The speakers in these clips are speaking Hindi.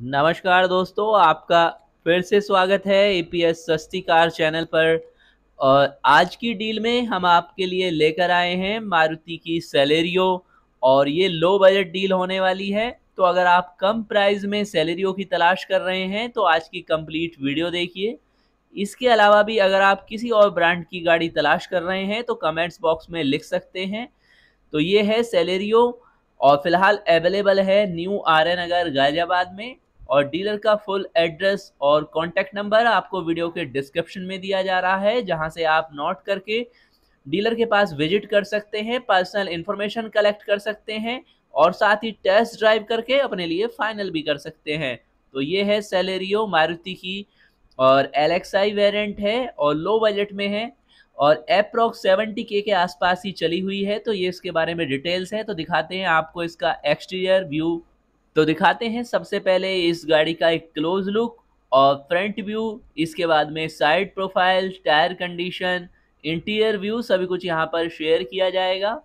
नमस्कार दोस्तों आपका फिर से स्वागत है एपीएस सस्ती कार चैनल पर और आज की डील में हम आपके लिए लेकर आए हैं मारुति की सैलेरियो और ये लो बजट डील होने वाली है तो अगर आप कम प्राइस में सेलेरियो की तलाश कर रहे हैं तो आज की कंप्लीट वीडियो देखिए इसके अलावा भी अगर आप किसी और ब्रांड की गाड़ी तलाश कर रहे हैं तो कमेंट्स बॉक्स में लिख सकते हैं तो ये है सेलेरियो और फिलहाल अवेलेबल है न्यू आर्य नगर गाजियाबाद में और डीलर का फुल एड्रेस और कॉन्टैक्ट नंबर आपको वीडियो के डिस्क्रिप्शन में दिया जा रहा है जहाँ से आप नोट करके डीलर के पास विजिट कर सकते हैं पर्सनल इन्फॉर्मेशन कलेक्ट कर सकते हैं और साथ ही टेस्ट ड्राइव करके अपने लिए फाइनल भी कर सकते हैं तो ये है सैलेरियो मारुति की और एलेक्साई वेरिएंट है और लो बजट में है और अप्रॉक्स 70k के आसपास ही चली हुई है तो ये इसके बारे में डिटेल्स है तो दिखाते हैं आपको इसका एक्सटीरियर व्यू तो दिखाते हैं सबसे पहले इस गाड़ी का एक क्लोज लुक और फ्रंट व्यू इसके बाद में side profile tyre condition interior view सभी कुछ यहाँ पर शेयर किया जाएगा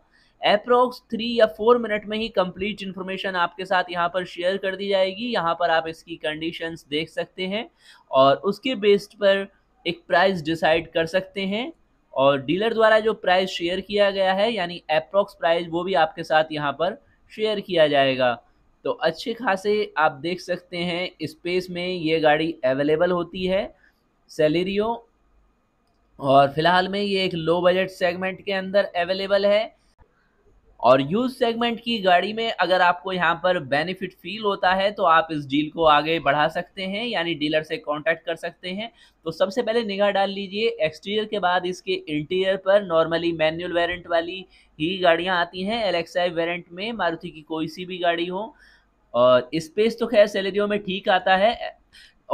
अप्रोक्स थ्री या फोर मिनट में ही कंप्लीट इन्फॉर्मेशन आपके साथ यहाँ पर शेयर कर दी जाएगी यहाँ पर आप इसकी कंडीशंस देख सकते हैं और उसके बेस्ड पर एक प्राइस डिसाइड कर सकते हैं और डीलर द्वारा जो प्राइस शेयर किया गया है यानी अप्रोक्स प्राइस वो भी आपके साथ यहाँ पर शेयर किया जाएगा तो अच्छे खासे आप देख सकते हैं स्पेस में ये गाड़ी अवेलेबल होती है सैलरियों और फिलहाल में ये एक लो बजट सेगमेंट के अंदर अवेलेबल है और यूज सेगमेंट की गाड़ी में अगर आपको यहाँ पर बेनिफिट फील होता है तो आप इस डील को आगे बढ़ा सकते हैं यानी डीलर से कांटेक्ट कर सकते हैं तो सबसे पहले निगाह डाल लीजिए एक्सटीरियर के बाद इसके इंटीरियर पर नॉर्मली मैनुअल वेरिएंट वाली ही गाड़ियाँ आती हैं एलेक्साई वेरिएंट में मारुति की कोई सी भी गाड़ी हो और स्पेस तो खैर सैलरियों में ठीक आता है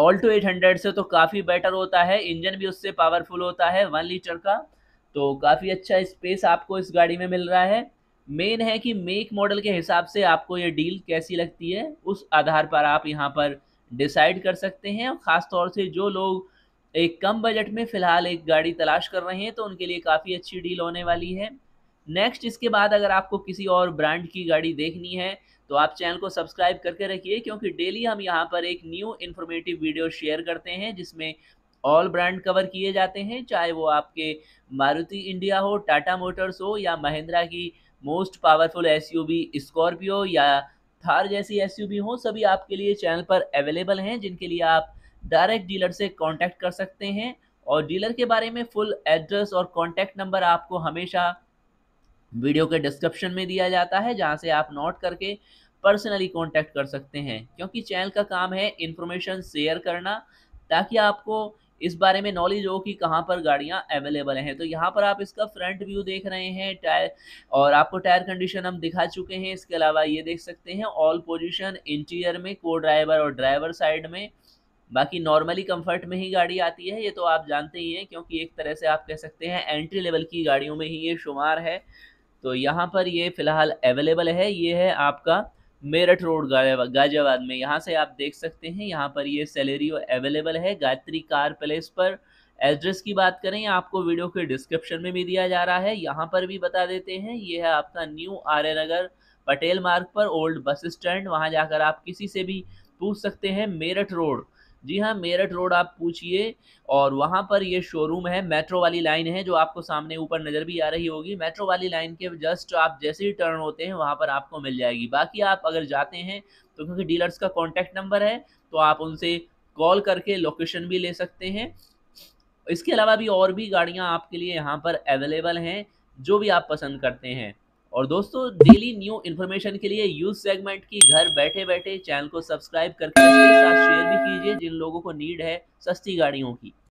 ऑल्टो एट से तो काफ़ी बेटर होता है इंजन भी उससे पावरफुल होता है वन लीटर का तो काफ़ी अच्छा स्पेस आपको इस गाड़ी में मिल रहा है मेन है कि मेक मॉडल के हिसाब से आपको ये डील कैसी लगती है उस आधार पर आप यहाँ पर डिसाइड कर सकते हैं और ख़ास तौर से जो लोग एक कम बजट में फ़िलहाल एक गाड़ी तलाश कर रहे हैं तो उनके लिए काफ़ी अच्छी डील होने वाली है नेक्स्ट इसके बाद अगर आपको किसी और ब्रांड की गाड़ी देखनी है तो आप चैनल को सब्सक्राइब करके रखिए क्योंकि डेली हम यहाँ पर एक न्यू इन्फॉर्मेटिव वीडियो शेयर करते हैं जिसमें ऑल ब्रांड कवर किए जाते हैं चाहे वो आपके मारुति इंडिया हो टाटा मोटर्स हो या महिंद्रा की मोस्ट पावरफुल एस स्कॉर्पियो या थार जैसी एस हो सभी आपके लिए चैनल पर अवेलेबल हैं जिनके लिए आप डायरेक्ट डीलर से कॉन्टैक्ट कर सकते हैं और डीलर के बारे में फुल एड्रेस और कॉन्टैक्ट नंबर आपको हमेशा वीडियो के डिस्क्रिप्शन में दिया जाता है जहाँ से आप नोट करके पर्सनली कॉन्टैक्ट कर सकते हैं क्योंकि चैनल का काम है इन्फॉर्मेशन शेयर करना ताकि आपको इस बारे में नॉलेज हो कि कहाँ पर गाड़ियाँ अवेलेबल हैं तो यहाँ पर आप इसका फ्रंट व्यू देख रहे हैं टायर और आपको टायर कंडीशन हम दिखा चुके हैं इसके अलावा ये देख सकते हैं ऑल पोजिशन इंटीरियर में को ड्राइवर और ड्राइवर साइड में बाकी नॉर्मली कंफर्ट में ही गाड़ी आती है ये तो आप जानते ही हैं क्योंकि एक तरह से आप कह सकते हैं एंट्री लेवल की गाड़ियों में ही ये शुमार है तो यहाँ पर ये फ़िलहाल अवेलेबल है ये है आपका मेरठ रोड गाजियाबाद में यहाँ से आप देख सकते हैं यहाँ पर ये सैलरी अवेलेबल है गायत्री कार प्लेस पर एड्रेस की बात करें आपको वीडियो के डिस्क्रिप्शन में भी दिया जा रहा है यहाँ पर भी बता देते हैं ये है आपका न्यू आर्य नगर पटेल मार्ग पर ओल्ड बस स्टैंड वहाँ जाकर आप किसी से भी पूछ सकते हैं मेरठ रोड जी हाँ मेरठ रोड आप पूछिए और वहाँ पर ये शोरूम है मेट्रो वाली लाइन है जो आपको सामने ऊपर नज़र भी आ रही होगी मेट्रो वाली लाइन के जस्ट आप जैसे ही टर्न होते हैं वहाँ पर आपको मिल जाएगी बाकी आप अगर जाते हैं तो क्योंकि डीलर्स का कॉन्टैक्ट नंबर है तो आप उनसे कॉल करके लोकेशन भी ले सकते हैं इसके अलावा भी और भी गाड़ियाँ आपके लिए यहाँ पर अवेलेबल हैं जो भी आप पसंद करते हैं और दोस्तों डेली न्यू इन्फॉर्मेशन के लिए यूज सेगमेंट की घर बैठे बैठे चैनल को सब्सक्राइब करके साथ शेयर भी कीजिए जिन लोगों को नीड है सस्ती गाड़ियों की